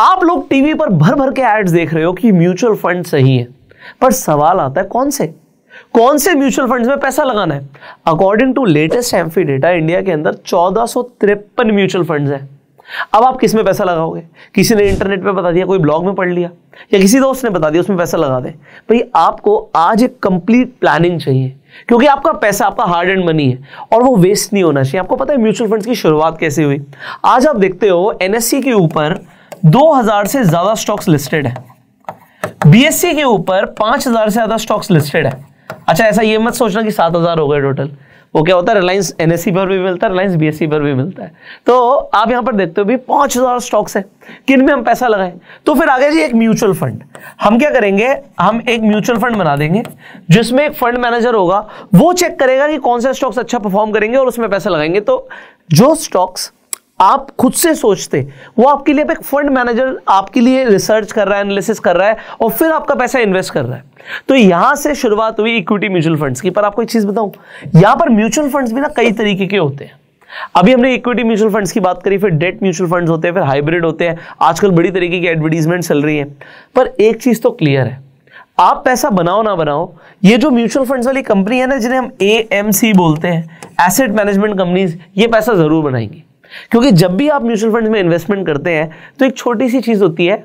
आप लोग टीवी पर भर भर के एड्स देख रहे हो कि म्यूचुअल फंड सही है पर सवाल आता है कौन से कौन से म्यूचुअल फंड्स में पैसा लगाना है according to latest AMFI data India के अंदर चौदह म्यूचुअल फंड्स हैं अब आप किस में पैसा लगाओगे किसी ने इंटरनेट पे बता दिया कोई ब्लॉग में पढ़ लिया या किसी दोस्त ने बता दिया उसमें पैसा लगा दे भाई आपको आज एक कंप्लीट प्लानिंग चाहिए क्योंकि आपका पैसा आपका हार्ड एंड मनी है और वो वेस्ट नहीं होना चाहिए आपको पता है म्यूचुअल फंड्स की शुरुआत कैसे हुई आज आप देखते हो एनएससी e के ऊपर 2000 से ज्यादा स्टॉक्स लिस्टेड है बीएससी e के ऊपर 5000 से ज्यादा स्टॉक्स लिस्टेड है अच्छा ऐसा ये मत सोचना कि 7000 हो गए टोटल वो क्या होता है रिलायंस एनएससी e पर भी मिलता है रिलायंस बीएससी e पर भी मिलता है तो आप यहां पर देखते हो भी पाँच हज़ार स्टॉक्स है किन में हम पैसा लगाएं तो फिर आगे जी एक म्यूचुअल फंड हम क्या करेंगे हम एक म्यूचुअल फंड बना देंगे जिसमें एक फंड मैनेजर होगा वो चेक करेगा कि कौन से स्टॉक्स अच्छा परफॉर्म करेंगे और उसमें पैसा लगाएंगे तो जो स्टॉक्स आप खुद से सोचते वो आपके लिए एक फंड मैनेजर आपके लिए रिसर्च कर रहा है एनालिसिस कर रहा है और फिर आपका पैसा इन्वेस्ट कर रहा है तो यहां से शुरुआत हुई इक्विटी म्यूचुअल फंड्स की पर आपको एक चीज बताऊं यहां पर म्यूचुअल फंड्स भी ना कई तरीके के होते हैं अभी हमने इक्विटी म्यूचुअल फंड्स की बात करी फिर डेट म्यूचुअल फंड्स होते हैं फिर हाइब्रिड होते हैं आजकल बड़ी तरीके की एडवर्टीजमेंट चल रही है पर एक चीज तो क्लियर है आप पैसा बनाओ ना बनाओ ये जो म्यूचुअल फंड्स वाली कंपनी है ना जिन्हें हम ए बोलते हैं एसेट मैनेजमेंट कंपनीज ये पैसा जरूर बनाएंगी क्योंकि जब भी आप म्यूचुअल फंड में इन्वेस्टमेंट करते हैं तो एक छोटी सी चीज होती है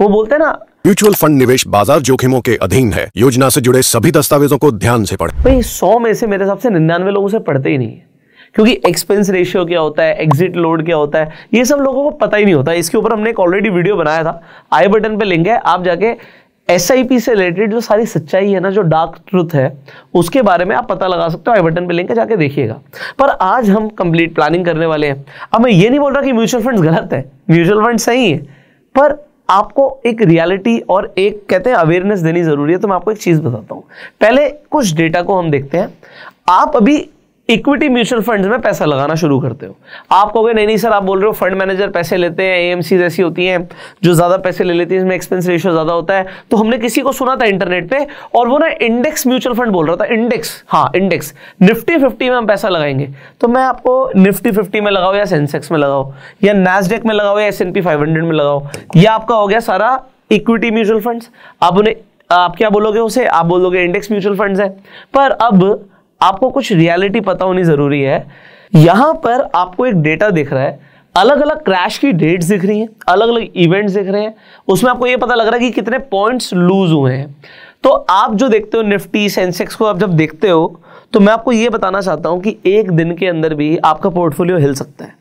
वो बोलते हैं ना म्यूचुअल फंड निवेश बाजार जोखिमों के अधीन है योजना से जुड़े सभी दस्तावेजों को ध्यान से पढ़ भाई सौ में से मेरे हिसाब से निन्यानवे लोगों से पढ़ते ही नहीं क्योंकि एक्सपेंस रेशियो क्या होता है एग्जिट लोड क्या होता है ये सब लोगों को पता ही नहीं होता इसके ऊपर हमने एक ऑलरेडी वीडियो बनाया था आई बटन पे लिंक है आप जाके एस से रिलेटेड जो सारी सच्चाई है ना जो डार्क ट्रुथ है उसके बारे में आप पता लगा सकते हो आई बटन पर लिंक है जाके देखिएगा पर आज हम कंप्लीट प्लानिंग करने वाले हैं अब मैं ये नहीं बोल रहा कि म्यूचुअल फंड्स गलत है म्यूचुअल फंड सही है पर आपको एक रियलिटी और एक कहते हैं अवेयरनेस देनी जरूरी है तो मैं आपको एक चीज़ बताता हूँ पहले कुछ डेटा को हम देखते हैं आप अभी इक्विटी म्यूचुअल फंड्स में पैसा लगाना शुरू करते हो आप कहोगे नहीं नहीं सर आप बोल रहे हो फंड मैनेजर पैसे लेते हैं एएमसीज ऐसी होती हैं जो ज़्यादा पैसे ले लेती हैं इसमें एक्सपेंस रेशियो ज़्यादा होता है तो हमने किसी को सुना था इंटरनेट पे और वो ना इंडेक्स म्यूचुअल फंड बोल रहा था इंडेक्स हाँ इंडेक्स निफ्टी फिफ्टी में हम पैसा लगाएंगे तो मैं आपको निफ्टी फिफ्टी में लगाओ या सेंसेक्स में लगाओ या नेसडेक में लगाओ या एस में लगाओ या आपका हो गया सारा इक्विटी म्यूचुअल फंड आप उन्हें आप क्या बोलोगे उसे आप बोलोगे इंडेक्स म्यूचुअल फंड है पर अब आपको कुछ रियलिटी पता होनी ज़रूरी है यहां पर आपको एक डेटा दिख रहा है अलग अलग क्रैश की डेट्स दिख रही हैं अलग अलग इवेंट्स दिख रहे हैं उसमें आपको ये पता लग रहा है कि कितने पॉइंट्स लूज हुए हैं तो आप जो देखते हो निफ्टी सेंसेक्स को आप जब देखते हो तो मैं आपको ये बताना चाहता हूँ कि एक दिन के अंदर भी आपका पोर्टफोलियो हिल सकता है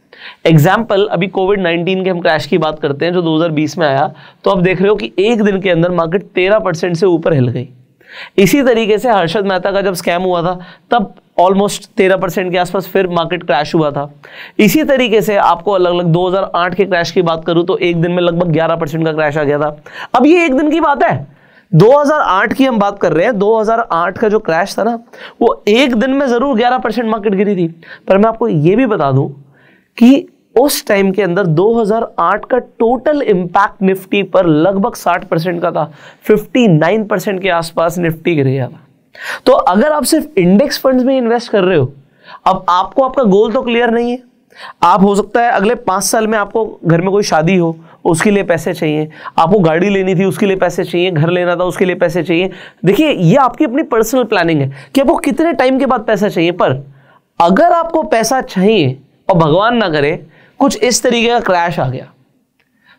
एग्जाम्पल अभी कोविड 19 के हम क्रैश की बात करते हैं जो 2020 में आया तो आप देख रहे हो कि एक दिन के अंदर मार्केट 13 परसेंट से ऊपर हिल गई इसी तरीके से हर्षद मेहता का जब स्कैम हुआ था तब ऑलमोस्ट तेरह परसेंट के आसपास फिर मार्केट क्रैश हुआ था इसी तरीके से आपको अलग अलग 2008 के क्रैश की बात करूं तो एक दिन में लगभग 11 परसेंट का क्रैश आ गया था अब ये एक दिन की बात है 2008 की हम बात कर रहे हैं 2008 का जो क्रैश था ना वो एक दिन में ज़रूर 11 परसेंट मार्केट गिरी थी पर मैं आपको ये भी बता दूं कि उस टाइम के अंदर 2008 का टोटल इंपैक्ट निफ्टी पर लगभग 60 परसेंट का था 59 परसेंट के आसपास निफ्टी गिर गया था तो अगर आप सिर्फ इंडेक्स फंड्स में इन्वेस्ट कर रहे हो अब आपको आपका गोल तो क्लियर नहीं है आप हो सकता है अगले पांच साल में आपको घर में कोई शादी हो उसके लिए पैसे चाहिए आपको गाड़ी लेनी थी उसके लिए पैसे चाहिए घर लेना था उसके लिए पैसे चाहिए देखिए ये आपकी अपनी पर्सनल प्लानिंग है कि आपको कितने टाइम के बाद पैसा चाहिए पर अगर आपको पैसा चाहिए और भगवान ना करे कुछ इस तरीके का क्रैश आ गया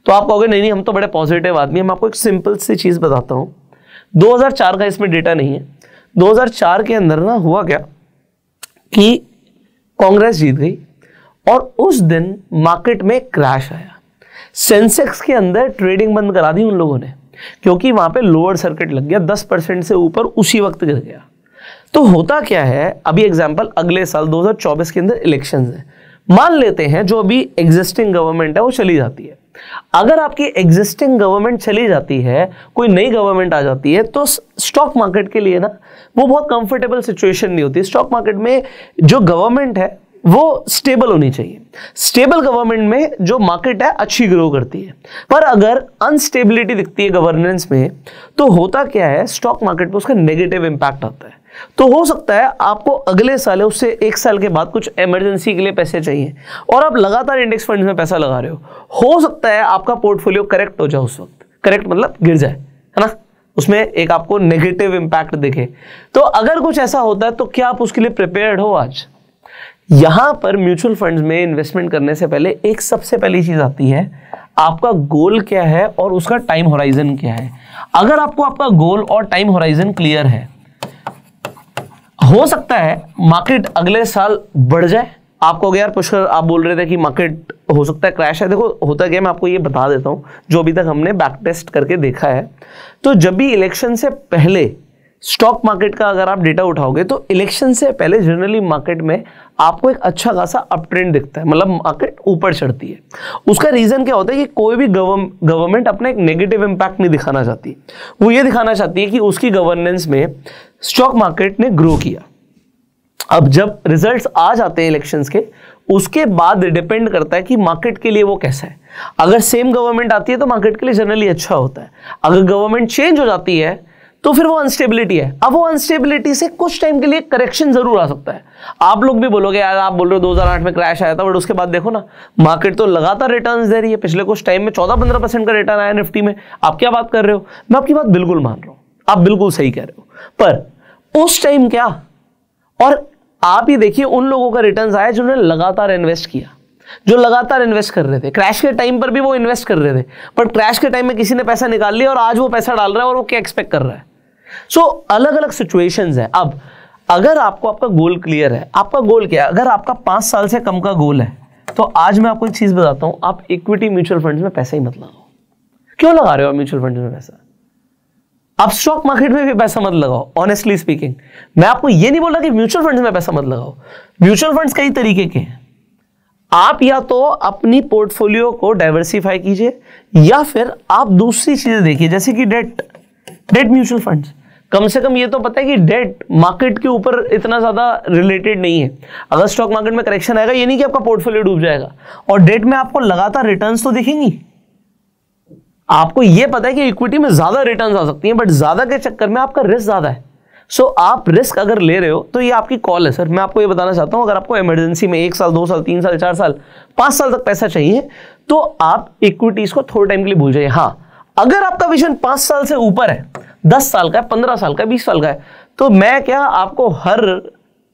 तो आप कहोगे नहीं नहीं हम तो बड़े पॉजिटिव आदमी हम आपको एक सिंपल सी चीज़ बताता हूँ 2004 का इसमें डेटा नहीं है 2004 के अंदर ना हुआ क्या कि कांग्रेस जीत गई और उस दिन मार्केट में क्रैश आया सेंसेक्स के अंदर ट्रेडिंग बंद करा दी उन लोगों ने क्योंकि वहां पे लोअर सर्किट लग गया 10 परसेंट से ऊपर उसी वक्त गिर गया तो होता क्या है अभी एग्जाम्पल अगले साल 2024 के अंदर इलेक्शंस हैं मान लेते हैं जो अभी एग्जिस्टिंग गवर्नमेंट है वो चली जाती है अगर आपकी एग्जिस्टिंग गवर्नमेंट चली जाती है कोई नई गवर्नमेंट आ जाती है तो स्टॉक मार्केट के लिए ना वो बहुत कंफर्टेबल सिचुएशन नहीं होती स्टॉक मार्केट में जो गवर्नमेंट है वो स्टेबल होनी चाहिए स्टेबल गवर्नमेंट में जो मार्केट है अच्छी ग्रो करती है पर अगर अनस्टेबिलिटी दिखती है गवर्नेंस में तो होता क्या है स्टॉक मार्केट पर उसका नेगेटिव इंपैक्ट आता है तो हो सकता है आपको अगले साल या उससे एक साल के बाद कुछ इमरजेंसी के लिए पैसे चाहिए और आप लगातार इंडेक्स फंड में पैसा लगा रहे हो हो सकता है आपका पोर्टफोलियो करेक्ट हो जाए उस वक्त करेक्ट मतलब गिर जाए है ना उसमें एक आपको नेगेटिव इंपैक्ट दिखे तो अगर कुछ ऐसा होता है तो क्या आप उसके लिए प्रिपेयर्ड हो आज यहां पर म्यूचुअल फंड्स में इन्वेस्टमेंट करने से पहले एक सबसे पहली चीज आती है आपका गोल क्या है और उसका टाइम होराइजन क्या है अगर आपको आपका गोल और टाइम होराइजन क्लियर है हो सकता है मार्केट अगले साल बढ़ जाए आपको यार पुष्कर आप बोल रहे थे कि मार्केट हो सकता है क्रैश है देखो होता क्या मैं आपको ये बता देता हूं जो अभी तक हमने बैक टेस्ट करके देखा है तो जब भी इलेक्शन से पहले स्टॉक मार्केट का अगर आप डेटा उठाओगे तो इलेक्शन से पहले जनरली मार्केट में आपको एक अच्छा खासा अप ट्रेंड दिखता है मतलब मार्केट ऊपर चढ़ती है उसका रीज़न क्या होता है कि कोई भी गवर्नमेंट अपना एक नेगेटिव इंपैक्ट नहीं दिखाना चाहती वो ये दिखाना चाहती है कि उसकी गवर्नेंस में स्टॉक मार्केट ने ग्रो किया अब जब रिजल्ट्स आ जाते हैं इलेक्शंस के उसके बाद डिपेंड करता है कि मार्केट के लिए वो कैसा है अगर सेम गवर्नमेंट आती है तो मार्केट के लिए जनरली अच्छा होता है अगर गवर्नमेंट चेंज हो जाती है तो फिर वो अनस्टेबिलिटी है अब वो अनस्टेबिलिटी से कुछ टाइम के लिए करेक्शन जरूर आ सकता है आप लोग भी बोलोगे यार आप बोल रहे हो 2008 में क्रैश आया था बट उसके बाद देखो ना मार्केट तो लगातार रिटर्न दे रही है पिछले कुछ टाइम में चौदह पंद्रह परसेंट का रिटर्न आया निफ्टी में आप क्या बात कर रहे हो मैं आपकी बात बिल्कुल मान रहा हूं आप बिल्कुल सही कह रहे हो पर उस टाइम क्या और आप ये देखिए उन लोगों का रिटर्न आया जिन्होंने लगातार इन्वेस्ट किया जो लगातार इन्वेस्ट कर रहे थे क्रैश के टाइम पर भी वो इन्वेस्ट कर रहे थे पर क्रैश के टाइम में किसी ने पैसा निकाल लिया और आज वो पैसा डाल रहा है और वो क्या एक्सपेक्ट कर रहा है सो so, अलग अलग सिचुएशंस हैं अब अगर आपको आपका गोल क्लियर है आपका गोल क्या है अगर आपका पांच साल से कम का गोल है तो आज मैं आपको एक चीज़ बताता हूं आप इक्विटी म्यूचुअल फंड में पैसा ही मत लगाओ क्यों लगा रहे हो म्यूचुअल फंड में पैसा आप स्टॉक मार्केट में भी पैसा मत लगाओ ऑनेस्टली स्पीकिंग मैं आपको ये नहीं बोल रहा कि म्यूचुअल फंड में पैसा मत लगाओ म्यूचुअल फंड कई तरीके के हैं आप या तो अपनी पोर्टफोलियो को डाइवर्सिफाई कीजिए या फिर आप दूसरी चीजें देखिए जैसे कि डेट डेट म्यूचुअल फंड्स कम से कम ये तो पता है कि डेट मार्केट के ऊपर इतना ज़्यादा रिलेटेड नहीं है अगर स्टॉक मार्केट में करेक्शन आएगा ये नहीं कि आपका पोर्टफोलियो डूब जाएगा और डेट में आपको लगातार रिटर्न तो दिखेंगी आपको ये पता है कि इक्विटी में ज़्यादा रिटर्न आ सकती है बट ज़्यादा के चक्कर में आपका रिस्क ज़्यादा है सो so, आप रिस्क अगर ले रहे हो तो ये आपकी कॉल है सर मैं आपको ये बताना चाहता हूं अगर आपको इमरजेंसी में एक साल दो साल तीन साल चार साल पांच साल तक पैसा चाहिए तो आप इक्विटीज़ को थोड़े टाइम के लिए भूल जाइए हाँ अगर आपका विजन पांच साल से ऊपर है दस साल का है पंद्रह साल का बीस साल का है तो मैं क्या आपको हर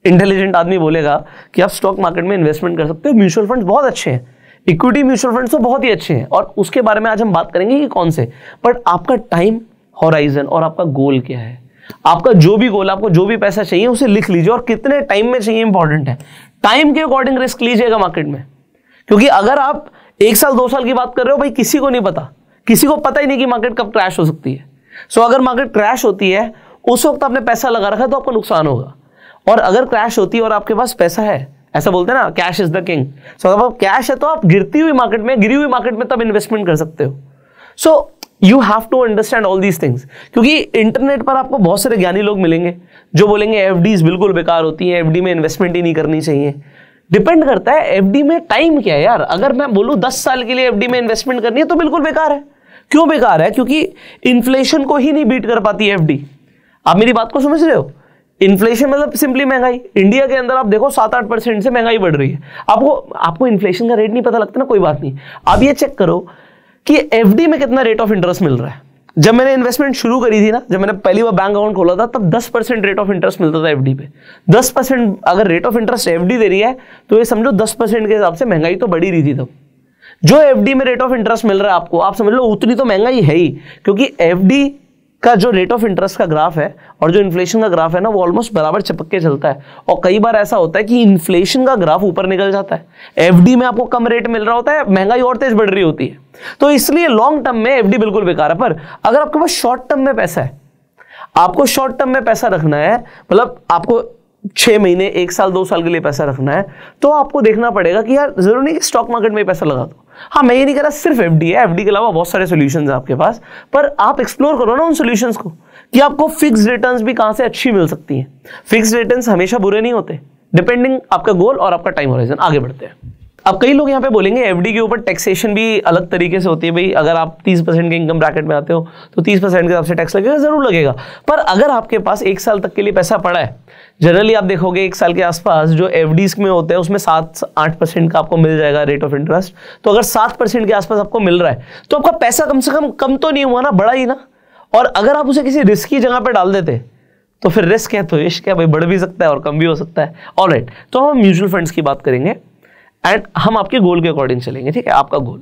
इंटेलिजेंट आदमी बोलेगा कि आप स्टॉक मार्केट में इन्वेस्टमेंट कर सकते हो म्यूचुअल फंड बहुत अच्छे हैं इक्विटी म्यूचुअल फंड तो बहुत ही अच्छे हैं और उसके बारे में आज हम बात करेंगे कि कौन से बट आपका टाइम हॉराइजन और आपका गोल क्या है आपका जो भी गोल आपको जो भी पैसा चाहिए उसे लिख लीजिए और कितने टाइम में चाहिए इंपॉर्टेंट है टाइम के अकॉर्डिंग रिस्क लीजिएगा मार्केट में क्योंकि अगर आप एक साल दो साल की बात कर रहे हो भाई किसी को नहीं पता किसी को पता ही नहीं कि मार्केट कब क्रैश हो सकती है सो अगर मार्केट क्रैश होती है उस वक्त आपने पैसा लगा रखा है तो आपको नुकसान होगा और अगर क्रैश होती है और आपके पास पैसा है ऐसा बोलते हैं ना cash is the king so अगर आप कैश है तो आप गिरती हुई मार्केट में गिरी हुई मार्केट में तब इन्वेस्टमेंट कर सकते हो so you have to understand all these things क्योंकि इंटरनेट पर आपको बहुत सारे ज्ञानी लोग मिलेंगे जो बोलेंगे एफ बिल्कुल बेकार होती है एफ में इन्वेस्टमेंट ही नहीं करनी चाहिए डिपेंड करता है एफ में टाइम क्या है यार अगर मैं बोलूँ दस साल के लिए एफ में इन्वेस्टमेंट करनी है तो बिल्कुल बेकार है क्यों बेकार है क्योंकि इन्फ्लेशन को ही नहीं बीट कर पाती डी आप मेरी बात को समझ रहे हो इन्फ्लेशन मतलब सिंपली महंगाई इंडिया के अंदर आप देखो सात आठ परसेंट से महंगाई बढ़ रही है आपको आपको इन्फ्लेशन का रेट नहीं पता लगता ना कोई बात नहीं आप ये चेक करो कि एफ में कितना रेट ऑफ इंटरेस्ट मिल रहा है जब मैंने इन्वेस्टमेंट शुरू करी थी ना जब मैंने पहली बार बैंक अकाउंट खोला था तब 10 परसेंट रेट ऑफ इंटरेस्ट मिलता था एफडी पे 10 परसेंट अगर रेट ऑफ इंटरेस्ट एफडी दे रही है तो ये समझो 10 परसेंट के हिसाब से महंगाई तो बढ़ी रही थी तब तो। जो एफडी में रेट ऑफ इंटरेस्ट मिल रहा है आपको आप समझ लो उतनी तो महंगा ही है ही क्योंकि एफडी का जो रेट ऑफ इंटरेस्ट का ग्राफ है और जो इन्फ्लेशन का ग्राफ है ना वो ऑलमोस्ट बराबर चपक के चलता है और कई बार ऐसा होता है कि इन्फ्लेशन का ग्राफ ऊपर निकल जाता है एफडी में आपको कम रेट मिल रहा होता है महंगाई और तेज बढ़ रही होती है तो इसलिए लॉन्ग टर्म में एफडी बिल्कुल बेकार है पर अगर आपके पास शॉर्ट टर्म में पैसा है आपको शॉर्ट टर्म में पैसा रखना है मतलब आपको छह महीने एक साल दो साल के लिए पैसा रखना है तो आपको देखना पड़ेगा कि यार जरूरी नहीं कि स्टॉक मार्केट में पैसा लगा दो हाँ मैं ये नहीं कह रहा सिर्फ एफ है एफ के अलावा बहुत सारे सोल्यूशन है आपके पास पर आप एक्सप्लोर करो ना उन सोल्यूशन को कि आपको फिक्स रिटर्न भी कहाँ से अच्छी मिल सकती है फिक्स रिटर्न हमेशा बुरे नहीं होते डिपेंडिंग आपका गोल और आपका टाइम होराइजन आगे बढ़ते हैं अब कई लोग यहाँ पे बोलेंगे एफडी के ऊपर टैक्सेशन भी अलग तरीके से होती है भाई अगर आप 30 परसेंट के इनकम ब्रैकेट में आते हो तो 30 परसेंट के हिसाब से टैक्स लगेगा ज़रूर लगेगा पर अगर आपके पास एक साल तक के लिए पैसा पड़ा है जनरली आप देखोगे एक साल के आसपास जो एफ में होते हैं उसमें सात आठ परसेंट का आपको मिल जाएगा रेट ऑफ इंटरेस्ट तो अगर सात परसेंट के आसपास आपको मिल रहा है तो आपका पैसा कम से कम कम तो नहीं हुआ ना बड़ा ही ना और अगर आप उसे किसी रिस्की जगह पर डाल देते तो फिर रिस्क है तो इश्क है भाई बढ़ भी सकता है और कम भी हो सकता है ऑल तो हम म्यूचुअल फंड्स की बात करेंगे एंड हम आपके गोल के अकॉर्डिंग चलेंगे ठीक है आपका गोल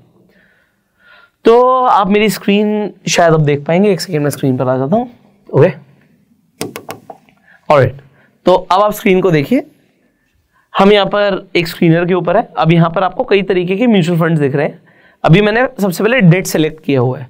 तो आप मेरी स्क्रीन शायद अब देख पाएंगे एक सेकेंड में स्क्रीन पर आ जाता हूँ ओके और तो अब आप स्क्रीन को देखिए हम यहाँ पर एक स्क्रीनर के ऊपर है अब यहाँ पर आपको कई तरीके के म्यूचुअल फंड्स दिख रहे हैं अभी मैंने सबसे पहले डेट सेलेक्ट किया हुआ है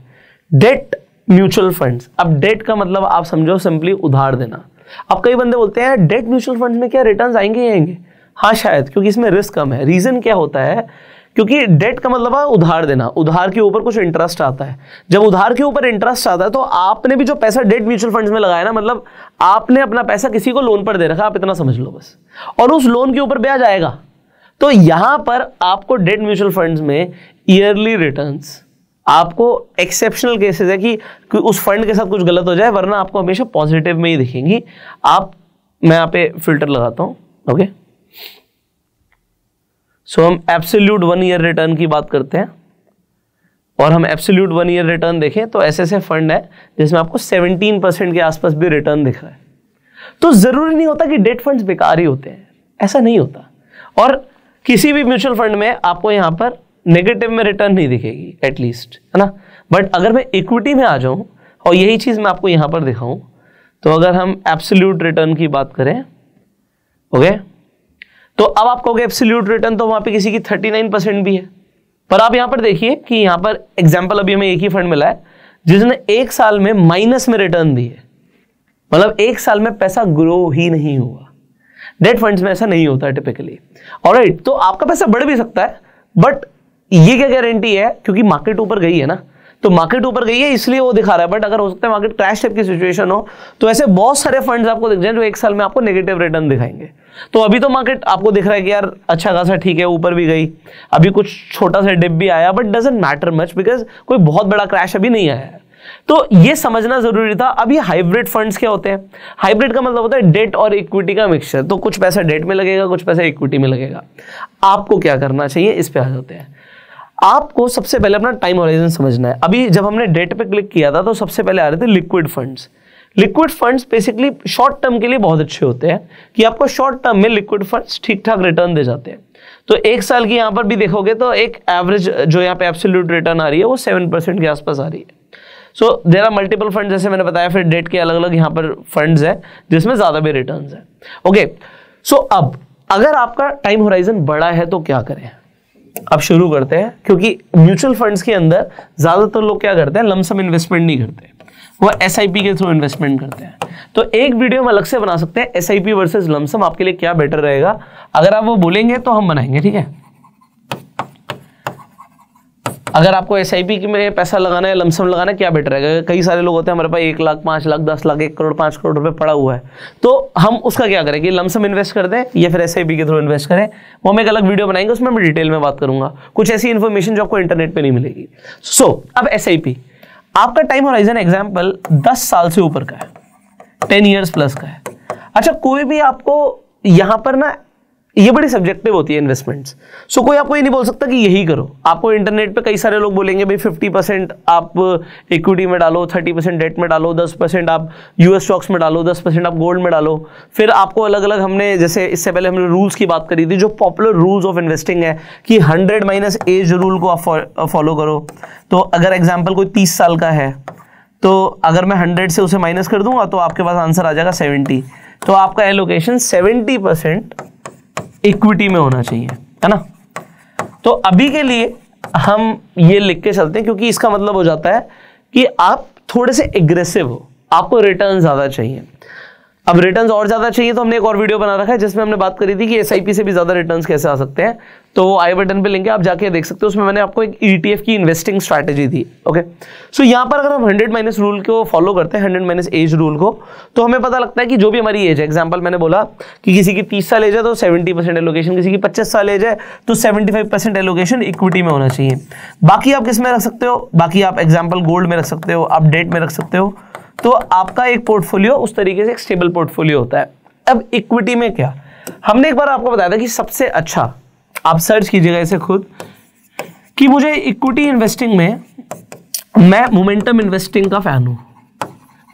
डेट म्यूचुअल फंड्स अब डेट का मतलब आप समझो सिंपली उधार देना अब कई बंदे बोलते हैं डेट म्यूचुअल फंड्स में क्या रिटर्न्स आएंगे आएंगे हाँ शायद क्योंकि इसमें रिस्क कम है रीज़न क्या होता है क्योंकि डेट का मतलब है उधार देना उधार के ऊपर कुछ इंटरेस्ट आता है जब उधार के ऊपर इंटरेस्ट आता है तो आपने भी जो पैसा डेट म्यूचुअल फंड्स में लगाया ना मतलब आपने अपना पैसा किसी को लोन पर दे रखा आप इतना समझ लो बस और उस लोन के ऊपर ब्याज आएगा तो यहां पर आपको डेट म्यूचुअल फंड्स में ईयरली रिटर्न आपको एक्सेप्शनल केसेस है कि उस फंड के साथ कुछ गलत हो जाए वरना आपको हमेशा पॉजिटिव में ही दिखेंगी आप मैं यहाँ पे फिल्टर लगाता हूँ ओके okay? सो हम एब्सोल्यूट वन ईयर रिटर्न की बात करते हैं और हम एब्सोल्यूट वन ईयर रिटर्न देखें तो ऐसे ऐसे फंड है जिसमें आपको 17 परसेंट के आसपास भी रिटर्न दिख रहा है तो ज़रूरी नहीं होता कि डेट फंड्स बेकार ही होते हैं ऐसा नहीं होता और किसी भी म्यूचुअल फंड में आपको यहां पर नेगेटिव में रिटर्न नहीं दिखेगी एटलीस्ट है ना बट अगर मैं इक्विटी में आ जाऊं और यही चीज़ मैं आपको यहां पर दिखाऊं तो अगर हम एब्सोल्यूट रिटर्न की बात करें ओके okay? तो अब आप कहोगे एब्सोल्यूट रिटर्न तो वहां पे किसी की 39 परसेंट भी है पर आप यहां पर देखिए कि यहां पर एग्जाम्पल अभी हमें एक ही फंड मिला है जिसने एक साल में माइनस में रिटर्न दी है मतलब एक साल में पैसा ग्रो ही नहीं हुआ डेट फंड्स में ऐसा नहीं होता टिपिकली और तो आपका पैसा बढ़ भी सकता है बट ये क्या गारंटी है क्योंकि मार्केट ऊपर गई है ना तो मार्केट ऊपर गई है इसलिए वो दिखा रहा है बट अगर हो सकता है मार्केट क्रैश टाइप की सिचुएशन हो तो ऐसे बहुत सारे फंड्स आपको दिख जाए जो एक साल में आपको नेगेटिव रिटर्न दिखाएंगे तो अभी तो मार्केट आपको दिख रहा है कि यार अच्छा खासा ठीक है ऊपर भी गई अभी कुछ छोटा सा डिप भी आया but doesn't matter much because कोई बहुत बड़ा क्रैश अभी नहीं आया है तो ये समझना जरूरी था अभी हाइब्रिड फंड्स क्या होते हैं हाइब्रिड का मतलब होता है डेट और इक्विटी का मिक्सचर तो कुछ पैसा डेट में लगेगा कुछ पैसा इक्विटी में लगेगा आपको क्या करना चाहिए इस पे आ जाते हैं आपको सबसे पहले अपना टाइम ऑरिजन समझना है अभी जब हमने डेट पे क्लिक किया था तो सबसे पहले आ रहे थे liquid funds liquid funds basically short term के लिए बहुत अच्छे होते हैं कि आपको शॉर्ट टर्म में लिक्विड फंड्स ठीक ठाक रिटर्न दे जाते हैं तो एक साल की यहाँ पर भी देखोगे तो एक एवरेज जो यहाँ पे एब्सोल्यूट रिटर्न आ रही है वो सेवन परसेंट के आसपास आ रही है so there are multiple fund जैसे मैंने बताया फिर डेट के अलग अलग यहाँ पर फंड है जिसमें ज़्यादा भी रिटर्न है ओके okay, सो so अब अगर आपका टाइम होराइजन बड़ा है तो क्या करें अब शुरू करते हैं क्योंकि म्यूचुअल फंड्स के अंदर ज़्यादातर लोग क्या करते हैं लमसम इन्वेस्टमेंट नहीं करते वो एस के थ्रू इन्वेस्टमेंट करते हैं तो एक वीडियो हम अलग से बना सकते हैं एस आई वर्सेज लमसम आपके लिए क्या बेटर रहेगा अगर आप वो बोलेंगे तो हम बनाएंगे ठीक है अगर आपको एस आई पी में पैसा लगाना है लमसम लगाना है, क्या बेटर है कई सारे लोग होते हैं हमारे पास एक लाख पाँच लाख दस लाख एक करोड़ पाँच करोड़ रुपए पड़ा हुआ है तो हम उसका क्या करें कि लमसम इन्वेस्ट कर दें या फिर एस आई पी के थ्रू इन्वेस्ट करें वो हम एक अलग वीडियो बनाएंगे उसमें मैं डिटेल में बात करूंगा कुछ ऐसी इन्फॉर्मेशन जो आपको इंटरनेट पर नहीं मिलेगी सो so, अब एस आई पी आपका टाइम होराइजन एग्जाम्पल दस साल से ऊपर का है टेन ईयर्स प्लस का है अच्छा कोई भी आपको यहाँ पर ना ये बड़ी सब्जेक्टिव होती है इन्वेस्टमेंट्स सो so, कोई आपको ये नहीं बोल सकता कि यही करो आपको इंटरनेट पे कई सारे लोग बोलेंगे भाई 50 परसेंट आप इक्विटी uh, में डालो 30 परसेंट डेट में डालो 10 परसेंट आप यूएस स्टॉक्स में डालो 10 परसेंट आप गोल्ड में डालो फिर आपको अलग अलग हमने जैसे इससे पहले हमने रूल्स की बात करी थी जो पॉपुलर रूल्स ऑफ इन्वेस्टिंग है कि हंड्रेड माइनस एज रूल को आप फॉलो uh, करो तो अगर एग्जाम्पल कोई तीस साल का है तो अगर मैं हंड्रेड से उसे माइनस कर दूंगा तो आपके पास आंसर आ जाएगा सेवेंटी तो आपका एलोकेशन सेवेंटी इक्विटी में होना चाहिए है ना तो अभी के लिए हम ये लिख के चलते हैं क्योंकि इसका मतलब हो जाता है कि आप थोड़े से एग्रेसिव हो आपको रिटर्न ज़्यादा चाहिए अब रिटर्न और ज़्यादा चाहिए तो हमने एक और वीडियो बना रखा है जिसमें हमने बात करी थी कि एस से भी ज़्यादा रिटर्न कैसे आ सकते हैं तो वो आई बटन पे लिंक है आप जाके देख सकते हो उसमें मैंने आपको एक ई e की इन्वेस्टिंग स्ट्रैटेजी दी ओके सो यहाँ पर अगर हम हंड्रेड माइनस रूल को फॉलो करते हैं हंड्रेड माइनस एज रूल को तो हमें पता लगता है कि जो भी हमारी एज है एग्जाम्पल मैंने बोला कि किसी की तीस साल एज है तो सेवेंटी परसेंट एलोकेशन किसी की पच्चीस साल एज है तो seventy five percent allocation equity में होना चाहिए बाकी आप किस में रख सकते हो बाकी आप एग्जाम्पल गोल्ड में रख सकते हो आप डेट में रख सकते हो तो आपका एक पोर्टफोलियो उस तरीके से एक स्टेबल पोर्टफोलियो होता है अब इक्विटी में क्या हमने एक बार आपको बताया था कि सबसे अच्छा आप सर्च कीजिएगा इसे खुद कि मुझे इक्विटी इन्वेस्टिंग में मैं मोमेंटम इन्वेस्टिंग का फैन हूं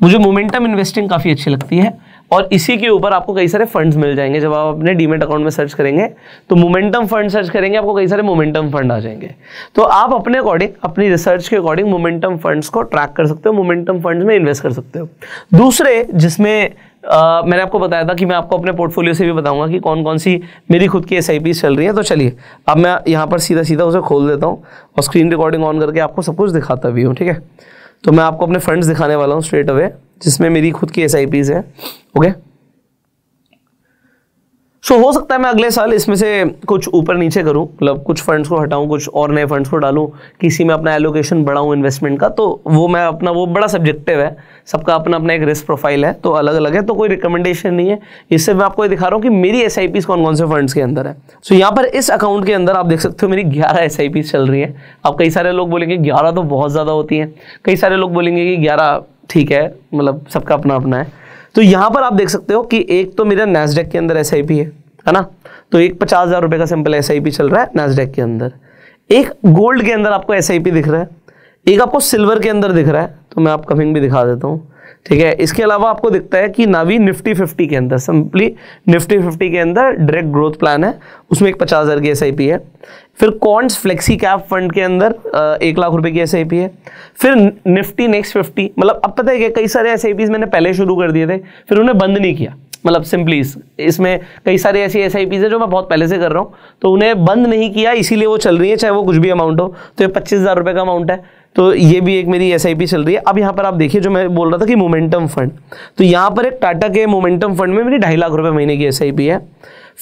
मुझे मोमेंटम इन्वेस्टिंग काफ़ी अच्छी लगती है और इसी के ऊपर आपको कई सारे फंड्स मिल जाएंगे जब आप अपने डीमेट अकाउंट में सर्च करेंगे तो मोमेंटम फंड सर्च करेंगे आपको कई सारे मोमेंटम फंड आ जाएंगे तो आप अपने अकॉर्डिंग अपनी रिसर्च के अकॉर्डिंग मोमेंटम फंड्स को ट्रैक कर सकते हो मोमेंटम फंड्स में इन्वेस्ट कर सकते हो दूसरे जिसमें आ, मैंने आपको बताया था कि मैं आपको अपने पोर्टफोलियो से भी बताऊंगा कि कौन कौन सी मेरी खुद की एस चल रही है तो चलिए अब मैं यहाँ पर सीधा सीधा उसे खोल देता हूँ और स्क्रीन रिकॉर्डिंग ऑन करके आपको सब कुछ दिखाता भी हूँ ठीक है तो मैं आपको अपने फंड्स दिखाने वाला हूँ स्ट्रेट अवे जिसमें मेरी खुद की एस आई पीज़ है ओके सो so, हो सकता है मैं अगले साल इसमें से कुछ ऊपर नीचे करूं मतलब कुछ फंड्स को हटाऊं कुछ और नए फंड्स को डालूं किसी में अपना एलोकेशन बढ़ाऊं इन्वेस्टमेंट का तो वो मैं अपना वो बड़ा सब्जेक्टिव है सबका अपना अपना एक रिस्क प्रोफाइल है तो अलग अलग है तो कोई रिकमेंडेशन नहीं है इससे मैं आपको ये दिखा रहा हूँ कि मेरी एस कौन कौन से फंड्स के अंदर है सो so, यहाँ पर इस अकाउंट के अंदर आप देख सकते हो मेरी ग्यारह एस चल रही है आप कई सारे लोग बोलेंगे ग्यारह तो बहुत ज़्यादा होती हैं कई सारे लोग बोलेंगे कि ग्यारह ठीक है मतलब सबका अपना अपना है तो यहां पर आप देख सकते हो कि एक तो मेरा नेसडेक के अंदर एस है है ना तो एक पचास हज़ार रुपए का सिंपल एस चल रहा है नेसडेक के अंदर एक गोल्ड के अंदर आपको एस दिख रहा है एक आपको सिल्वर के अंदर दिख रहा है तो मैं आपका फिंग भी दिखा देता हूँ ठीक है इसके अलावा आपको दिखता है कि नावी निफ्टी फिफ्टी के अंदर सिंपली निफ्टी फिफ्टी के अंदर डायरेक्ट ग्रोथ प्लान है उसमें एक पचास हज़ार की एस है फिर कॉन्स फ्लेक्सी कैप फंड के अंदर एक लाख रुपए की एस है फिर निफ्टी नेक्स्ट फिफ्टी मतलब अब पता है क्या कई सारे एस मैंने पहले शुरू कर दिए थे फिर उन्हें बंद नहीं किया मतलब सिंपली इसमें कई सारे ऐसी एस आई है जो मैं बहुत पहले से कर रहा हूँ तो उन्हें बंद नहीं किया इसीलिए वो चल रही है चाहे वो कुछ भी अमाउंट हो तो ये पच्चीस हज़ार रुपये का अमाउंट है तो ये भी एक मेरी एस चल रही है अब यहाँ पर आप देखिए जो मैं बोल रहा था कि मोमेंटम फंड तो यहाँ पर एक टाटा के मोमेंटम फंड में मेरी ढाई लाख रुपये महीने की एस है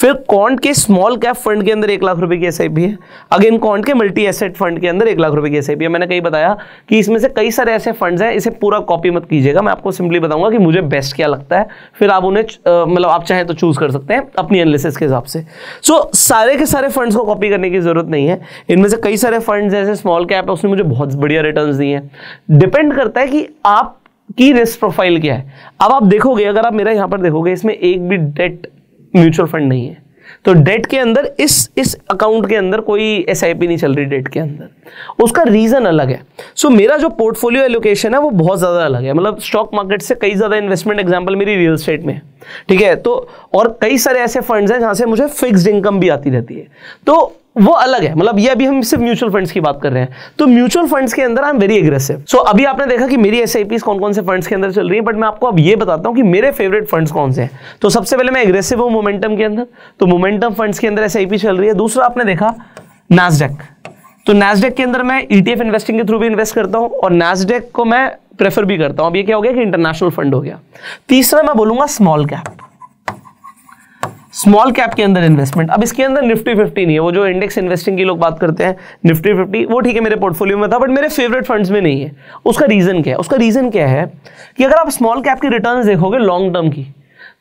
फिर कॉन्ट के स्मॉल कैप फंड के अंदर एक लाख रुपए की एस आई पी है अगेन कॉन्ट के मल्टी एसेट फंड के अंदर एक लाख रुपए की एस आई पी है मैंने कहीं बताया कि इसमें से कई सारे ऐसे फंड हैं इसे पूरा कॉपी मत कीजिएगा मैं आपको सिंपली बताऊंगा कि मुझे बेस्ट क्या लगता है फिर आप उन्हें मतलब आप चाहें तो चूज कर सकते हैं अपनी एनालिसिस के हिसाब से सो सारे के सारे फंड को कॉपी करने की जरूरत नहीं है इनमें से कई सारे फंड ऐसे स्मॉल कैप है उसने मुझे बहुत बढ़िया रिटर्न दिए हैं डिपेंड करता है कि आप की रिस्क प्रोफाइल क्या है अब आप देखोगे अगर आप मेरा यहाँ पर देखोगे इसमें एक भी डेट म्यूचुअल फंड नहीं है तो डेट के अंदर इस इस अकाउंट के अंदर कोई एस नहीं चल रही डेट के अंदर उसका रीज़न अलग है सो so, मेरा जो पोर्टफोलियो एलोकेशन है वो बहुत ज़्यादा अलग है मतलब स्टॉक मार्केट से कई ज़्यादा इन्वेस्टमेंट एग्जाम्पल मेरी रियल स्टेट में ठीक है तो और कई सारे ऐसे फंड्स हैं जहां से मुझे फिक्स्ड इनकम भी आती रहती है तो वो अलग है मतलब ये अभी हम सिर्फ म्यूचुअल फंड्स की बात कर रहे हैं तो म्यूचुअल फंड्स के अंदर I am very aggressive so अभी आपने देखा कि मेरी एस कौन कौन से फंड्स के अंदर चल रही है बट मैं आपको अब ये बताता हूं कि मेरे फेवरेट फंड्स कौन से हैं तो सबसे पहले मैं एग्रेसिव हूं मोमेंटम के अंदर तो मोमेंटम फंड्स के अंदर एस चल रही है दूसरा आपने देखा नाजडेक तो नाजडेक के अंदर मैं ईटीएफ e इन्वेस्टिंग के थ्रू भी इन्वेस्ट करता हूँ और नाजडेक को मैं प्रेफर भी करता हूँ अब ये क्या हो गया कि इंटरनेशनल फंड हो गया तीसरा मैं बोलूंगा स्मॉल कैप स्मॉल कैप के अंदर इन्वेस्टमेंट अब इसके अंदर निफ्टी फिफ्टी नहीं है वो जो इंडेक्स इन्वेस्टिंग की लोग बात करते हैं निफ्टी फिफ्टी वो ठीक है मेरे पोर्टफोलियो में था बट मेरे फेवरेट फंड्स में नहीं है उसका रीज़न क्या है उसका रीज़न क्या है कि अगर आप स्मॉल कैप की रिटर्न देखोगे लॉन्ग टर्म की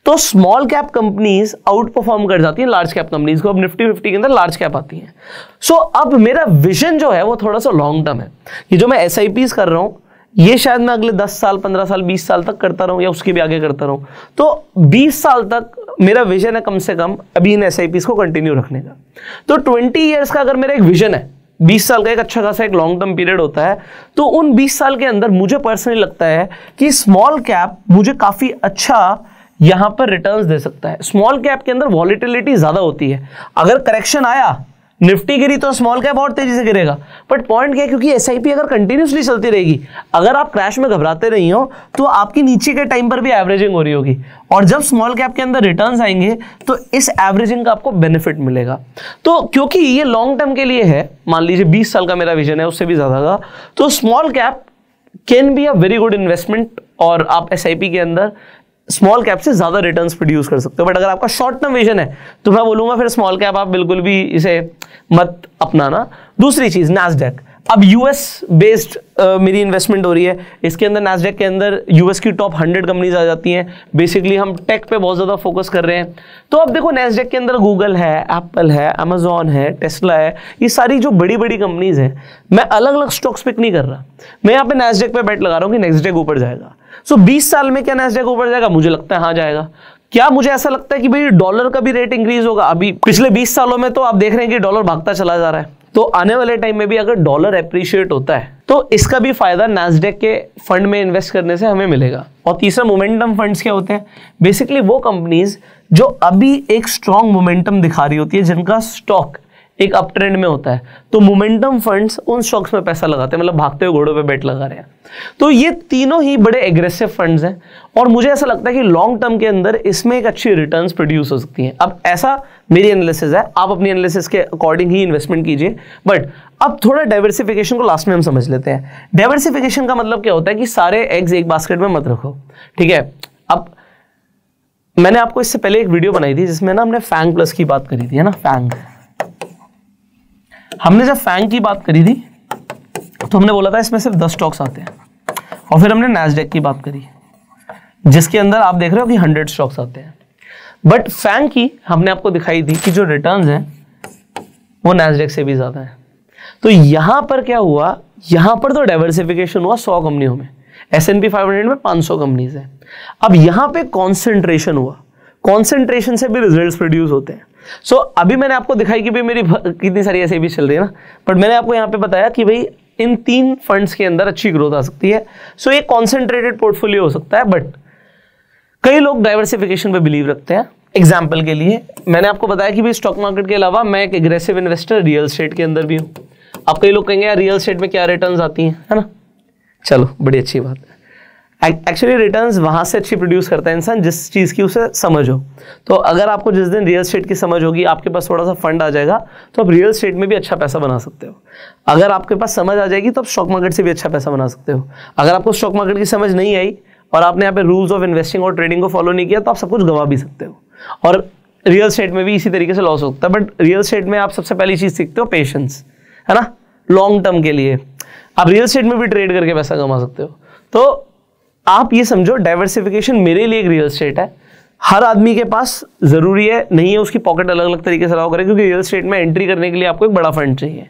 तो small cap companies outperform कर जाती हैं लार्ज कैप कंपनीज को अब निफ्टी फिफ्टी के अंदर लार्ज कैप आती हैं सो so, अब मेरा विजन जो है वो थोड़ा सा लॉन्ग टर्म है ये जो मैं एस कर रहा हूँ ये शायद मैं अगले 10 साल 15 साल 20 साल तक करता रहूं या उसके भी आगे करता रहूं तो 20 साल तक मेरा विजन है कम से कम अभी इन एस को कंटिन्यू रखने का तो 20 इयर्स का अगर मेरा एक विजन है 20 साल का एक अच्छा खासा एक लॉन्ग टर्म पीरियड होता है तो उन 20 साल के अंदर मुझे पर्सनली लगता है कि स्मॉल कैप मुझे काफ़ी अच्छा यहां पर रिटर्न दे सकता है स्मॉल कैप के अंदर वॉलिटिलिटी ज़्यादा होती है अगर करेक्शन आया निफ्टी गिरी तो स्मॉल कैप और तेजी से गिरेगा बट पॉइंट क्या है क्योंकि एस अगर कंटिन्यूसली चलती रहेगी अगर आप क्रैश में घबराते नहीं हो तो आपकी नीचे के टाइम पर भी एवरेजिंग हो रही होगी और जब स्मॉल कैप के अंदर रिटर्न आएंगे तो इस एवरेजिंग का आपको बेनिफिट मिलेगा तो क्योंकि ये लॉन्ग टर्म के लिए है मान लीजिए बीस साल का मेरा विजन है उससे भी ज़्यादा का तो small cap can be a very good investment और आप एस के अंदर स्मॉल कैप से ज़्यादा रिटर्न प्रोड्यूस कर सकते हो बट अगर आपका शॉर्ट टर्म विजन है तो मैं बोलूंगा फिर स्मॉल कैप आप बिल्कुल भी इसे मत अपनाना दूसरी चीज़ नैसडेक अब यूएस बेस्ड uh, मेरी इन्वेस्टमेंट हो रही है इसके अंदर नेस्डेक के अंदर यूएस की टॉप हंड्रेड कंपनीज आ जाती हैं बेसिकली हम टेक पे बहुत ज़्यादा फोकस कर रहे हैं तो अब देखो नेस्डेक के अंदर गूगल है एप्पल है अमेजोन है टेस्ला है ये सारी जो बड़ी बड़ी कंपनीज हैं मैं अलग अलग स्टॉक्स पिक नहीं कर रहा मैं यहाँ पे नेस्डेक पे बैट लगा रहा हूँ कि नेक्स्ट डेक ऊपर जाएगा सो बीस साल में क्या नेस्डेक ऊपर जाएगा मुझे लगता है हाँ जाएगा क्या मुझे ऐसा लगता है कि भाई डॉलर का भी रेट इंक्रीज होगा अभी पिछले 20 सालों में तो आप देख रहे हैं कि डॉलर भागता चला जा रहा है तो आने वाले टाइम में भी अगर डॉलर अप्रिशिएट होता है तो इसका भी फायदा नैसडेक के फंड में इन्वेस्ट करने से हमें मिलेगा और तीसरा मोमेंटम फंड्स क्या होते हैं बेसिकली वो कंपनीज जो अभी एक स्ट्रॉन्ग मोमेंटम दिखा रही होती है जिनका स्टॉक एक अप ट्रेंड में होता है तो मोमेंटम फंड्स उन स्टॉक्स में पैसा लगाते हैं मतलब भागते हुए घोड़ों पे बेट लगा रहे हैं तो ये तीनों ही बड़े एग्रेसिव फंड्स हैं और मुझे ऐसा लगता है कि लॉन्ग टर्म के अंदर इसमें एक अच्छी रिटर्न प्रोड्यूस हो सकती हैं अब ऐसा मेरी एनालिसिस है आप अपनी एनालिसिस के अकॉर्डिंग ही इन्वेस्टमेंट कीजिए बट अब थोड़ा डाइवर्सिफिकेशन को लास्ट में हम समझ लेते हैं डाइवर्सिफिकेशन का मतलब क्या होता है कि सारे एग्स एक बास्केट में मत रखो ठीक है अब मैंने आपको इससे पहले एक वीडियो बनाई थी जिसमें ना हमने फैंग प्लस की बात करी थी है ना फैंग हमने जब फैंग की बात करी थी तो हमने बोला था इसमें सिर्फ दस स्टॉक्स आते हैं और फिर हमने नैसडेक की बात करी जिसके अंदर आप देख रहे हो कि हंड्रेड स्टॉक्स आते हैं बट फैंग की हमने आपको दिखाई दी कि जो रिटर्न है वो नैसडेक से भी ज़्यादा है तो यहां पर क्या हुआ यहां पर तो डाइवर्सिफिकेशन हुआ सौ कंपनियों में एस एन पी फाइव में पांच सौ कंपनीज है अब यहां पर कॉन्सेंट्रेशन हुआ कॉन्सेंट्रेशन से भी रिजल्ट प्रोड्यूस होते हैं सो so, अभी मैंने आपको दिखाई कि भाई मेरी कितनी सारी ऐसे भी चल रही है ना बट मैंने आपको यहाँ पे बताया कि भाई इन तीन फंड्स के अंदर अच्छी ग्रोथ आ सकती है सो so, ये कॉन्सेंट्रेटेड पोर्टफोलियो हो सकता है बट कई लोग डाइवर्सिफिकेशन पे बिलीव रखते हैं एग्जाम्पल के लिए मैंने आपको बताया कि भाई स्टॉक मार्केट के अलावा मैं एक एग्रेसिव इन्वेस्टर रियल स्टेट के अंदर भी हूँ आप कई लोग कहेंगे यार रियल स्टेट में क्या रिटर्न आती हैं है ना चलो बड़ी अच्छी बात एक्चुअली रिटर्न्स वहां से अच्छी प्रोड्यूस करता है इंसान जिस चीज़ की उसे समझ हो तो अगर आपको जिस दिन रियल स्टेट की समझ होगी आपके पास थोड़ा सा फंड आ जाएगा तो आप रियल स्टेट में भी अच्छा पैसा बना सकते हो अगर आपके पास समझ आ जाएगी तो आप स्टॉक मार्केट से भी अच्छा पैसा बना सकते हो अगर आपको स्टॉक मार्केट की समझ नहीं आई और आपने यहाँ पे रूल्स ऑफ इन्वेस्टिंग और ट्रेडिंग को फॉलो नहीं किया तो आप सब कुछ गवा भी सकते हो और रियल स्टेट में भी इसी तरीके से लॉस होता है बट रियल स्टेट में आप सबसे पहली चीज़ सीखते हो पेशेंस है ना लॉन्ग टर्म के लिए आप रियल स्टेट में भी ट्रेड करके पैसा कमा सकते हो तो आप ये समझो डाइवर्सिफिकेशन मेरे लिए एक रियल स्टेट है हर आदमी के पास ज़रूरी है नहीं है उसकी पॉकेट अलग अलग तरीके से अलाउ करें क्योंकि रियल स्टेट में एंट्री करने के लिए आपको एक बड़ा फंड चाहिए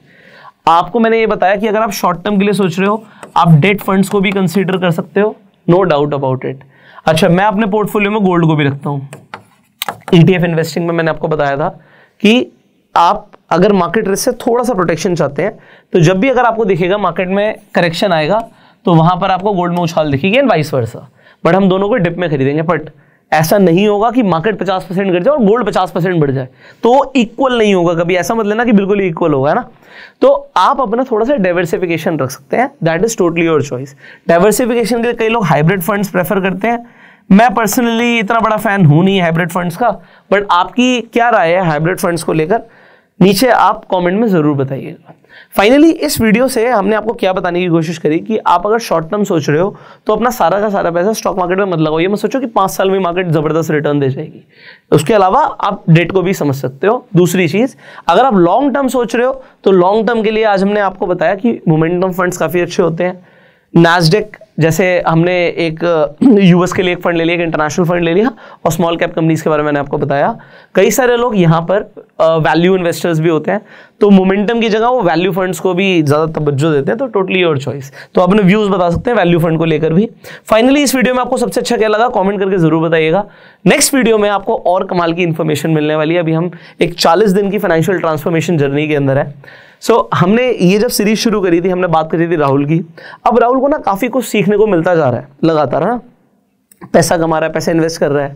आपको मैंने ये बताया कि अगर आप शॉर्ट टर्म के लिए सोच रहे हो आप डेट फंड्स को भी कंसिडर कर सकते हो नो डाउट अबाउट इट अच्छा मैं अपने पोर्टफोलियो में गोल्ड को भी रखता हूँ ई e इन्वेस्टिंग में मैंने आपको बताया था कि आप अगर मार्केट रिस्क से थोड़ा सा प्रोटेक्शन चाहते हैं तो जब भी अगर आपको दिखेगा मार्केट में करेक्शन आएगा तो वहां पर आपको गोल्ड में उछाल दिखेगी एंड वाइस वर्सा बट हम दोनों को डिप में खरीदेंगे बट ऐसा नहीं होगा कि मार्केट 50 परसेंट गिर जाए और गोल्ड 50 परसेंट बढ़ जाए तो इक्वल नहीं होगा कभी ऐसा मत लेना कि बिल्कुल ही इक्वल होगा ना तो आप अपना थोड़ा सा डाइवर्सिफिकेशन रख सकते हैं that is totally your choice diversification के लिए कई लोग हाइब्रिड फंड्स प्रेफर करते हैं मैं पर्सनली इतना बड़ा फैन हूं नहीं हाइब्रिड फंड्स का बट आपकी क्या राय है हाइब्रिड फंड्स को लेकर नीचे आप कॉमेंट में ज़रूर बताइएगा फाइनली इस वीडियो से हमने आपको क्या बताने की कोशिश करी कि आप अगर शॉर्ट टर्म सोच रहे हो तो अपना सारा का सारा पैसा स्टॉक मार्केट में मत लगाओ ये मत सोचो कि पांच साल में मार्केट ज़बरदस्त रिटर्न दे जाएगी उसके अलावा आप डेट को भी समझ सकते हो दूसरी चीज़ अगर आप लॉन्ग टर्म सोच रहे हो तो लॉन्ग टर्म के लिए आज हमने आपको बताया कि मोमेंटम फंड्स काफ़ी अच्छे होते हैं नाजडेक जैसे हमने एक यूएस के लिए एक फंड ले लिया एक इंटरनेशनल फंड ले लिया और स्मॉल कैप कंपनीज के बारे में मैंने आपको बताया कई सारे लोग यहाँ पर वैल्यू इन्वेस्टर्स भी होते हैं तो मोमेंटम की जगह वो वैल्यू फंड्स को भी ज़्यादा तवज्जो देते हैं तो टोटली योर चॉइस तो अपने व्यूज़ बता सकते हैं वैल्यू फंड को लेकर भी फाइनली इस वीडियो में आपको सबसे अच्छा क्या लगा कॉमेंट करके ज़रूर बताइएगा नेक्स्ट वीडियो में आपको और कमाल की इन्फॉर्मेशन मिलने वाली है अभी हम एक चालीस दिन की फाइनेंशियल ट्रांसफॉर्मेशन जर्नी के अंदर है सो so, हमने ये जब सीरीज शुरू करी थी हमने बात करी थी राहुल की अब राहुल को ना काफ़ी कुछ सीखने को मिलता जा रहा है लगातार है ना पैसा कमा रहा है पैसा इन्वेस्ट कर रहा है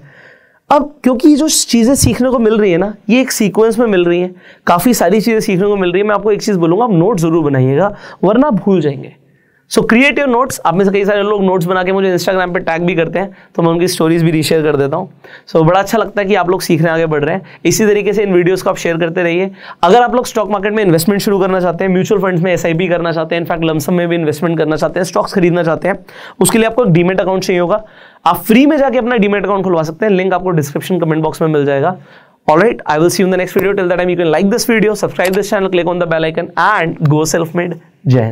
अब क्योंकि ये जो चीज़ें सीखने को मिल रही है ना ये एक सीक्वेंस में मिल रही हैं काफ़ी सारी चीज़ें सीखने को मिल रही है मैं आपको एक चीज़ बोलूँगा आप नोट ज़रूर बनाइएगा वरना भूल जाएंगे सो क्रिएटिव नोट्स आप में से कई सारे लोग नोट्स बना के मुझे इंस्टाग्राम पे टैग भी करते हैं तो मैं उनकी स्टोरीज भी रीशेयर कर देता हूँ सो so, बड़ा अच्छा लगता है कि आप लोग सीखने आगे बढ़ रहे हैं इसी तरीके से इन वीडियोस को आप शेयर करते रहिए अगर आप लोग स्टॉक मार्केट में इन्वेस्टमेंट शुरू करना चाहते हैं म्यूचुअल फंड्स में एस करना चाहते हैं इनफैक्ट लमसम में भी इन्वेस्टमेंट करना चाहते हैं स्टॉक्स खरीदना चाहते हैं उसके लिए आपको एक डीमेट अकाउंट चाहिए होगा आप फ्री में जाकर अपना डीमेट अकाउंट खुलवा सकते हैं लिंक आपको डिस्क्रिप्शन कमेंट बॉक्स में मिल जाएगा All right, I will see you in the next video. Till that time, you can like this video, subscribe this channel, click on the bell icon and go self-made. Jai